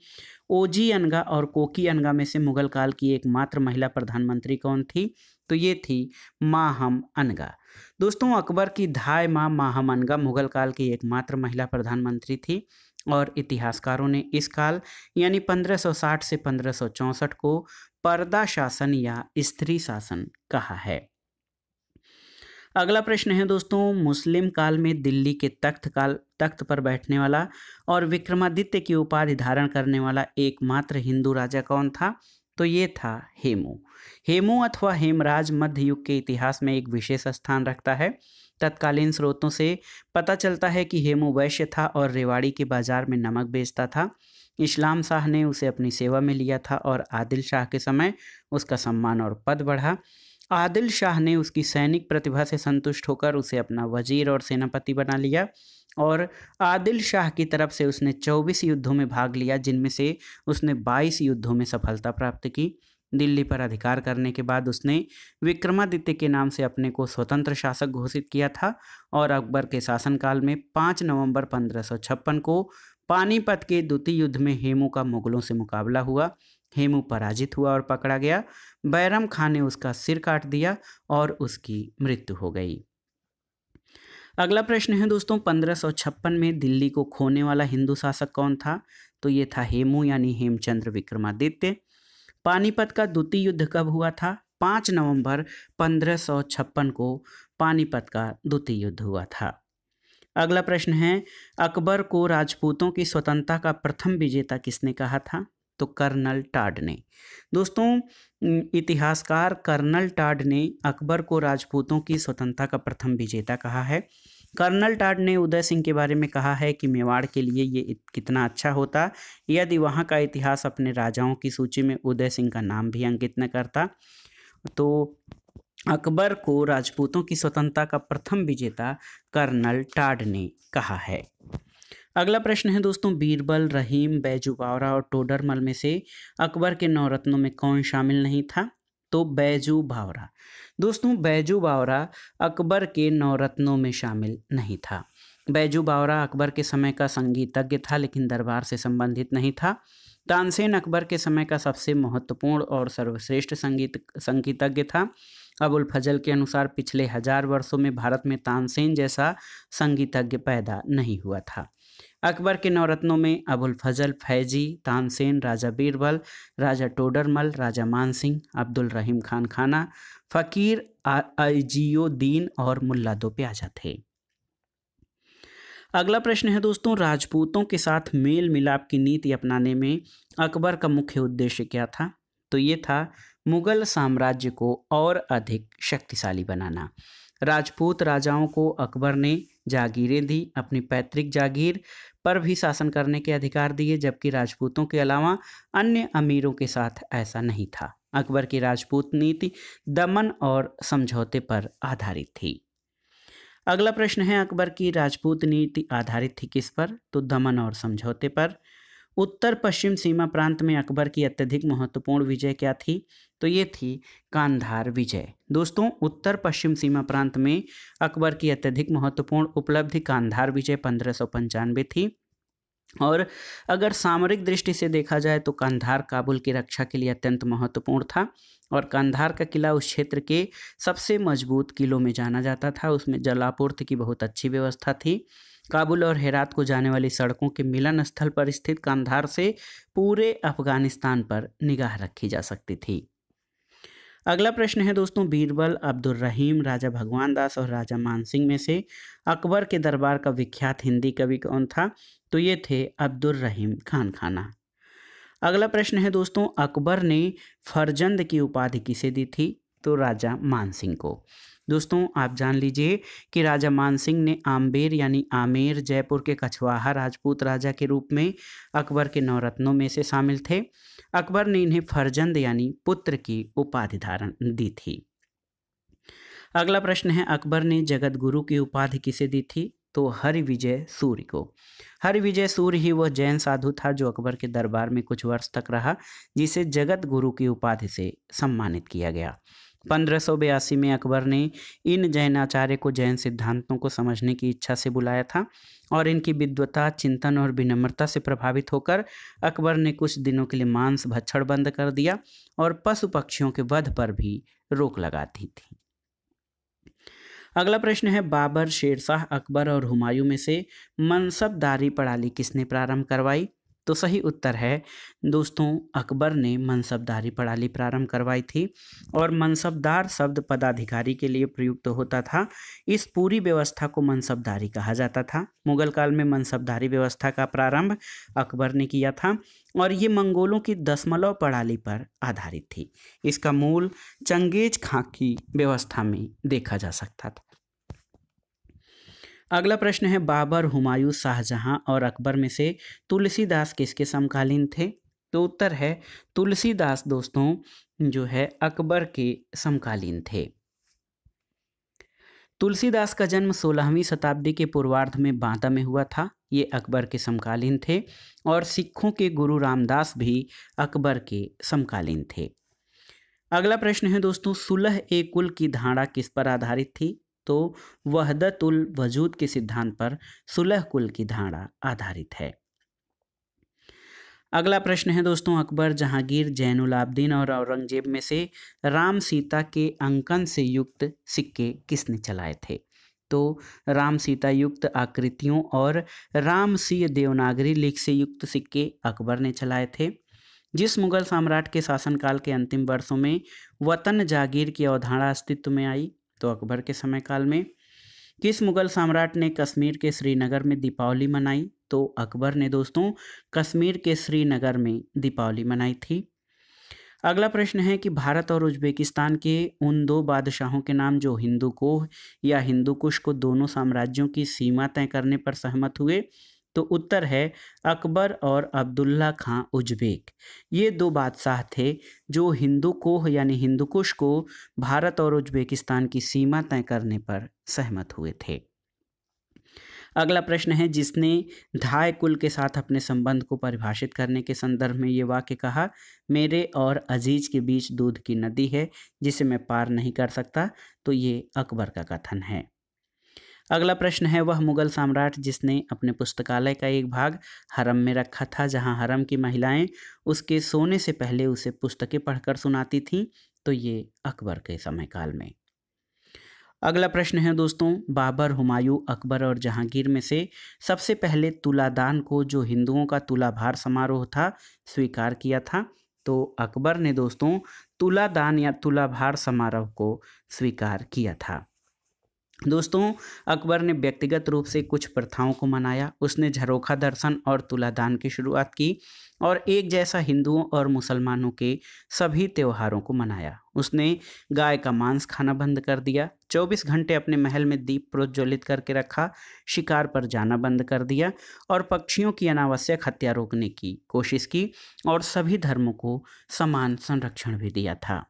ओजी अनगा और कोकी अनगा में से मुगल काल की एकमात्र महिला प्रधानमंत्री कौन थी तो ये थी माहम अनगा दोस्तों अकबर की धाय माँ महामनगा मुगल काल की एकमात्र महिला प्रधानमंत्री थी और इतिहासकारों ने इस काल यानी 1560 से 1564 को पर्दा शासन या स्त्री शासन कहा है अगला प्रश्न है दोस्तों मुस्लिम काल में दिल्ली के तख्त काल तख्त पर बैठने वाला और विक्रमादित्य की उपाधि धारण करने वाला एकमात्र हिंदू राजा कौन था तो ये था हेमू हेमू अथवा हेमराज मध्य युग के इतिहास में एक विशेष स्थान रखता है तत्कालीन स्रोतों से पता चलता है कि हेमू वैश्य था और रेवाड़ी के बाजार में नमक बेचता था इस्लाम शाह ने उसे अपनी सेवा में लिया था और आदिल शाह के समय उसका सम्मान और पद बढ़ा आदिल शाह ने उसकी सैनिक प्रतिभा से संतुष्ट होकर उसे अपना वजीर और सेनापति बना लिया और आदिल शाह की तरफ से उसने 24 युद्धों में भाग लिया जिनमें से उसने 22 युद्धों में सफलता प्राप्त की दिल्ली पर अधिकार करने के बाद उसने विक्रमादित्य के नाम से अपने को स्वतंत्र शासक घोषित किया था और अकबर के शासनकाल में 5 नवंबर पंद्रह को पानीपत के द्वितीय युद्ध में हेमू का मुगलों से मुकाबला हुआ हेमू पराजित हुआ और पकड़ा गया बैरम खान ने उसका सिर काट दिया और उसकी मृत्यु हो गई अगला प्रश्न है दोस्तों पंद्रह में दिल्ली को खोने वाला हिंदू शासक कौन था तो ये था हेमू यानी हेमचंद्र विक्रमादित्य पानीपत का द्वितीय युद्ध कब हुआ था पाँच नवंबर पंद्रह को पानीपत का द्वितीय युद्ध हुआ था अगला प्रश्न है अकबर को राजपूतों की स्वतंत्रता का प्रथम विजेता किसने कहा था तो कर्नल टाड ने दोस्तों इतिहासकार कर्नल टाड ने अकबर को राजपूतों की स्वतंत्रता का प्रथम विजेता कहा है कर्नल टाड ने उदय सिंह के बारे में कहा है कि मेवाड़ के लिए ये कितना अच्छा होता यदि वहाँ का इतिहास अपने राजाओं की सूची में उदय सिंह का नाम भी अंकित न करता तो अकबर को राजपूतों की स्वतंत्रता का प्रथम विजेता कर्नल टाड ने कहा है अगला प्रश्न है दोस्तों बीरबल रहीम बैजूबावरा और टोडरमल में से अकबर के नवरत्नों में कौन शामिल नहीं था तो बैजू बावरा दोस्तों बैजू बावरा अकबर के नवरत्नों में शामिल नहीं था बैजू बावरा अकबर के समय का संगीतज्ञ था लेकिन दरबार से संबंधित नहीं था तानसेन अकबर के समय का सबसे महत्वपूर्ण और सर्वश्रेष्ठ संगीत संगीतज्ञ था अबुल फजल के अनुसार पिछले हजार वर्षों में भारत में तानसेन जैसा संगीतज्ञ पैदा नहीं हुआ था अकबर के नवरत्नों में अबुल फजल फैजी तानसेन राजा बीरबल राजा टोडरमल राजा मानसिंह अब्दुल रहीम खान खाना फ़कीर अजियोद्दीन और मुल्ला दो प्याजा थे अगला प्रश्न है दोस्तों राजपूतों के साथ मेल मिलाप की नीति अपनाने में अकबर का मुख्य उद्देश्य क्या था तो ये था मुगल साम्राज्य को और अधिक शक्तिशाली बनाना राजपूत राजाओं को अकबर ने जागीरें दी अपनी पैतृक जागीर पर भी शासन करने के अधिकार दिए जबकि राजपूतों के अलावा अन्य अमीरों के साथ ऐसा नहीं था अकबर की राजपूत नीति दमन और समझौते पर आधारित थी अगला प्रश्न है अकबर की राजपूत नीति आधारित थी किस पर तो दमन और समझौते पर उत्तर पश्चिम सीमा प्रांत में अकबर की अत्यधिक महत्वपूर्ण विजय क्या थी तो ये थी कांधार विजय दोस्तों उत्तर पश्चिम सीमा प्रांत में अकबर की अत्यधिक महत्वपूर्ण उपलब्धि कांधार विजय पंद्रह थी और अगर सामरिक दृष्टि से देखा जाए तो कांधार काबुल की रक्षा के लिए अत्यंत महत्वपूर्ण था और कांधार का किला उस क्षेत्र के सबसे मजबूत किलों में जाना जाता था उसमें जलापूर्ति की बहुत अच्छी व्यवस्था थी काबुल और हेरात को जाने वाली सड़कों के मिलन स्थल पर स्थित कांधार से पूरे अफगानिस्तान पर निगाह रखी जा सकती थी अगला प्रश्न है दोस्तों बीरबल अब्दुल रहीम राजा भगवान दास और राजा मानसिंह में से अकबर के दरबार का विख्यात हिंदी कवि कौन था तो ये थे अब्दुल रहीम खान खाना अगला प्रश्न है दोस्तों अकबर ने फरजंद की उपाधि किसे दी थी तो राजा मानसिंह को दोस्तों आप जान लीजिए कि राजा मानसिंह ने आमबेर यानी आमेर जयपुर के कछवाहा राजपूत राजा के रूप में अकबर के नवरत्नों में से शामिल थे अकबर ने इन्हें फरजंद यानी पुत्र की उपाधि धारण दी थी अगला प्रश्न है अकबर ने जगत गुरु की उपाधि किसे दी थी तो हरि विजय सूर्य को हरि विजय सूर्य ही वह जैन साधु था जो अकबर के दरबार में कुछ वर्ष तक रहा जिसे जगत गुरु की उपाधि से सम्मानित किया गया पंद्रह में अकबर ने इन जैनाचार्य को जैन सिद्धांतों को समझने की इच्छा से बुलाया था और इनकी विद्वता चिंतन और विनम्रता से प्रभावित होकर अकबर ने कुछ दिनों के लिए मांस भक्षण बंद कर दिया और पशु पक्षियों के वध पर भी रोक लगा दी थी अगला प्रश्न है बाबर शेरशाह अकबर और हुमायूं में से मनसबदारी प्रणाली किसने प्रारंभ करवाई तो सही उत्तर है दोस्तों अकबर ने मनसबदारी प्रणाली प्रारंभ करवाई थी और मनसबदार शब्द पदाधिकारी के लिए प्रयुक्त तो होता था इस पूरी व्यवस्था को मनसबदारी कहा जाता था मुगल काल में मनसबदारी व्यवस्था का प्रारंभ अकबर ने किया था और ये मंगोलों की दशमलव प्रणाली पर आधारित थी इसका मूल चंगेज खां की व्यवस्था में देखा जा सकता था अगला प्रश्न है बाबर हुमायूं शाहजहां और अकबर में से तुलसीदास किसके समकालीन थे तो उत्तर है तुलसीदास दोस्तों जो है अकबर के समकालीन थे तुलसीदास का जन्म 16वीं शताब्दी के पूर्वार्ध में बांदा में हुआ था ये अकबर के समकालीन थे और सिखों के गुरु रामदास भी अकबर के समकालीन थे अगला प्रश्न है दोस्तों सुलह ए कुल की धारणा किस पर आधारित थी तो वहदतुल वजूद के सिद्धांत पर सुलह कुल की धारणा आधारित है अगला प्रश्न है दोस्तों अकबर जहांगीर जैनुलाब्दीन और औरंगजेब में से राम सीता के अंकन से युक्त सिक्के किसने चलाए थे तो राम सीता युक्त आकृतियों और राम सीय देवनागरी लिख से युक्त सिक्के अकबर ने चलाए थे जिस मुगल सम्राट के शासनकाल के अंतिम वर्षों में वतन जागीर की अवधारणा अस्तित्व में आई तो अकबर के समय काल में किस मुग़ल सम्राट ने कश्मीर के श्रीनगर में दीपावली मनाई तो अकबर ने दोस्तों कश्मीर के श्रीनगर में दीपावली मनाई थी अगला प्रश्न है कि भारत और उज्बेकिस्तान के उन दो बादशाहों के नाम जो हिंदू कोह या हिंदू कुश को दोनों साम्राज्यों की सीमा तय करने पर सहमत हुए तो उत्तर है अकबर और अब्दुल्ला खां उज्बेक ये दो बादशाह थे जो हिंदू कोह यानी हिंदुकुश को भारत और उज्बेकिस्तान की सीमा तय करने पर सहमत हुए थे अगला प्रश्न है जिसने धाय कुल के साथ अपने संबंध को परिभाषित करने के संदर्भ में ये वाक्य कहा मेरे और अजीज के बीच दूध की नदी है जिसे मैं पार नहीं कर सकता तो ये अकबर का कथन है अगला प्रश्न है वह मुगल सम्राट जिसने अपने पुस्तकालय का एक भाग हरम में रखा था जहां हरम की महिलाएं उसके सोने से पहले उसे पुस्तकें पढ़कर सुनाती थीं तो ये अकबर के समय काल में अगला प्रश्न है दोस्तों बाबर हुमायूं अकबर और जहांगीर में से सबसे पहले तुलादान को जो हिंदुओं का तुलाभार समारोह था स्वीकार किया था तो अकबर ने दोस्तों तुलादान या तुलाभार समारोह को स्वीकार किया था दोस्तों अकबर ने व्यक्तिगत रूप से कुछ प्रथाओं को मनाया उसने झरोखा दर्शन और तुलादान की शुरुआत की और एक जैसा हिंदुओं और मुसलमानों के सभी त्योहारों को मनाया उसने गाय का मांस खाना बंद कर दिया 24 घंटे अपने महल में दीप प्रज्ज्वलित करके रखा शिकार पर जाना बंद कर दिया और पक्षियों की अनावश्यक हत्या रोकने की कोशिश की और सभी धर्मों को समान संरक्षण भी दिया था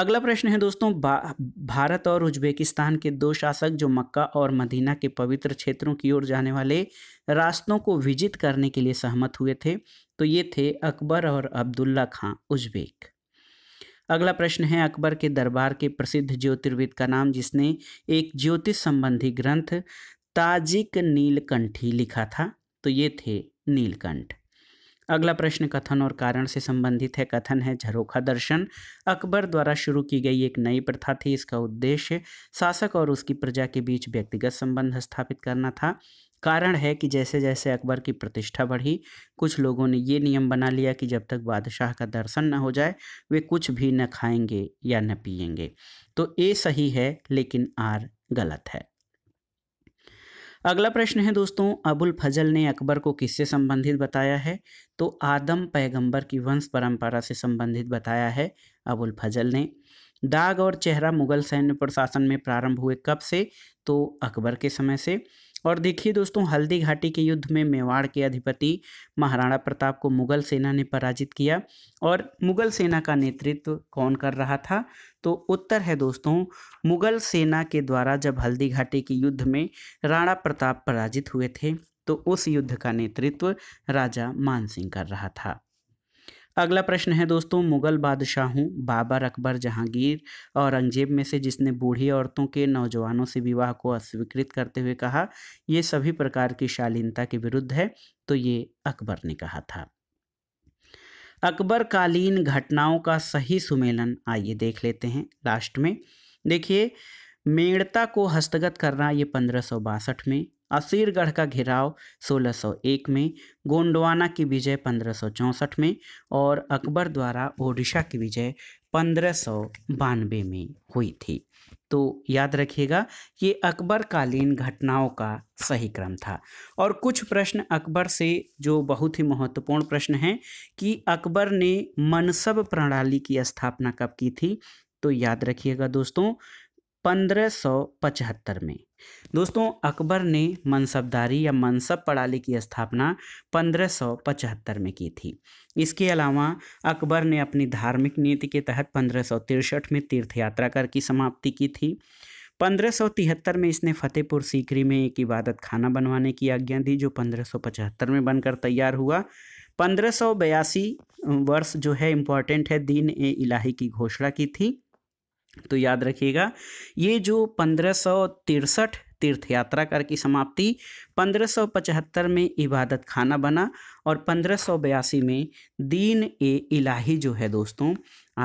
अगला प्रश्न है दोस्तों भा, भारत और उज्बेकिस्तान के दो शासक जो मक्का और मदीना के पवित्र क्षेत्रों की ओर जाने वाले रास्तों को विजित करने के लिए सहमत हुए थे तो ये थे अकबर और अब्दुल्ला खां उज्बेक अगला प्रश्न है अकबर के दरबार के प्रसिद्ध ज्योतिर्विद का नाम जिसने एक ज्योतिष संबंधी ग्रंथ ताजिक नीलकंठी लिखा था तो ये थे नीलकंठ अगला प्रश्न कथन और कारण से संबंधित है कथन है झरोखा दर्शन अकबर द्वारा शुरू की गई एक नई प्रथा थी इसका उद्देश्य शासक और उसकी प्रजा के बीच व्यक्तिगत संबंध स्थापित करना था कारण है कि जैसे जैसे अकबर की प्रतिष्ठा बढ़ी कुछ लोगों ने ये नियम बना लिया कि जब तक बादशाह का दर्शन न हो जाए वे कुछ भी न खाएंगे या न पियेंगे तो ए सही है लेकिन आर गलत है अगला प्रश्न है दोस्तों अबुल फजल ने अकबर को किससे संबंधित बताया है तो आदम पैगंबर की वंश परंपरा से संबंधित बताया है अबुल फजल ने दाग और चेहरा मुगल सैन्य प्रशासन में प्रारंभ हुए कब से तो अकबर के समय से और देखिए दोस्तों हल्दी घाटी के युद्ध में मेवाड़ के अधिपति महाराणा प्रताप को मुगल सेना ने पराजित किया और मुगल सेना का नेतृत्व कौन कर रहा था तो उत्तर है दोस्तों मुगल सेना के द्वारा जब हल्दी घाटी के युद्ध में राणा प्रताप पराजित हुए थे तो उस युद्ध का नेतृत्व राजा मानसिंह कर रहा था अगला प्रश्न है दोस्तों मुगल बादशाहों बाबर अकबर जहांगीर और औरंगजेब में से जिसने बूढ़ी औरतों के नौजवानों से विवाह को अस्वीकृत करते हुए कहा ये सभी प्रकार की शालीनता के विरुद्ध है तो ये अकबर ने कहा था अकबर कालीन घटनाओं का सही सुमेलन आइए देख लेते हैं लास्ट में देखिए मेड़ता को हस्तगत करना ये पंद्रह में असीरगढ़ का घेराव 1601 में गोंडवाना की विजय पंद्रह में और अकबर द्वारा ओडिशा की विजय पंद्रह में हुई थी तो याद रखिएगा ये अकबरकालीन घटनाओं का सही क्रम था और कुछ प्रश्न अकबर से जो बहुत ही महत्वपूर्ण प्रश्न हैं कि अकबर ने मनसब प्रणाली की स्थापना कब की थी तो याद रखिएगा दोस्तों 1575 में दोस्तों अकबर ने मनसबदारी या मनसब प्रणाली की स्थापना 1575 में की थी इसके अलावा अकबर ने अपनी धार्मिक नीति के तहत पंद्रह में तीर्थ यात्रा कर की समाप्ति की थी 1573 में इसने फतेहपुर सीकरी में एक इबादत खाना बनवाने की आज्ञा दी जो 1575 में बनकर तैयार हुआ पंद्रह वर्ष जो है इम्पॉर्टेंट है दीन ए इलाही की घोषणा की थी तो याद रखिएगा ये जो पंद्रह सौ तिरसठ तीर्थ यात्रा कर की समाप्ति 1575 में इबादत खाना बना और पंद्रह में दीन ए इलाही जो है दोस्तों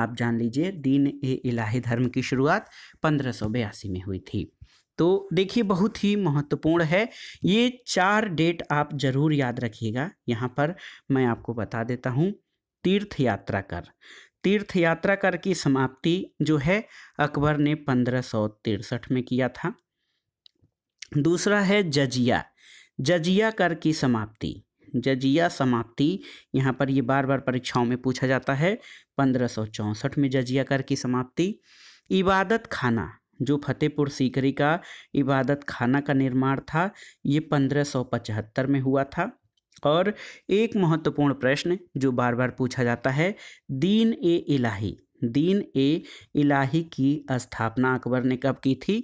आप जान लीजिए दीन ए इलाही धर्म की शुरुआत पंद्रह में हुई थी तो देखिए बहुत ही महत्वपूर्ण है ये चार डेट आप ज़रूर याद रखिएगा यहाँ पर मैं आपको बता देता हूँ तीर्थ यात्रा कर तीर्थ यात्रा कर की समाप्ति जो है अकबर ने पंद्रह सौ तिरसठ में किया था दूसरा है जजिया जजिया कर की समाप्ति जजिया समाप्ति यहाँ पर ये बार बार परीक्षाओं में पूछा जाता है पंद्रह सौ चौंसठ में जजिया कर की समाप्ति इबादत खाना जो फतेहपुर सीकरी का इबादत खाना का निर्माण था ये पंद्रह सौ पचहत्तर में हुआ था और एक महत्वपूर्ण प्रश्न जो बार बार पूछा जाता है दीन ए इलाही दीन ए इलाही की स्थापना अकबर ने कब की थी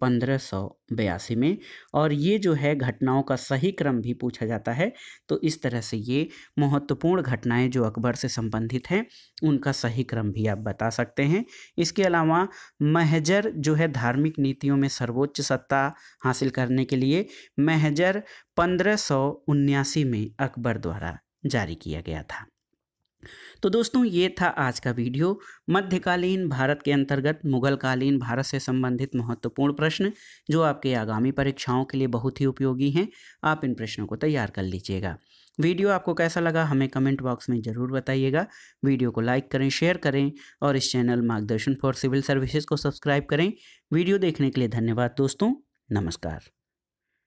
पंद्रह सौ बयासी में और ये जो है घटनाओं का सही क्रम भी पूछा जाता है तो इस तरह से ये महत्वपूर्ण घटनाएं जो अकबर से संबंधित हैं उनका सही क्रम भी आप बता सकते हैं इसके अलावा महजर जो है धार्मिक नीतियों में सर्वोच्च सत्ता हासिल करने के लिए महजर पंद्रह में अकबर द्वारा जारी किया गया था तो दोस्तों ये था आज का वीडियो मध्यकालीन भारत के अंतर्गत मुगलकालीन भारत से संबंधित महत्वपूर्ण प्रश्न जो आपके आगामी परीक्षाओं के लिए बहुत ही उपयोगी हैं आप इन प्रश्नों को तैयार कर लीजिएगा वीडियो आपको कैसा लगा हमें कमेंट बॉक्स में ज़रूर बताइएगा वीडियो को लाइक करें शेयर करें और इस channel Margdarshan for civil services को सब्सक्राइब करें वीडियो देखने के लिए धन्यवाद दोस्तों नमस्कार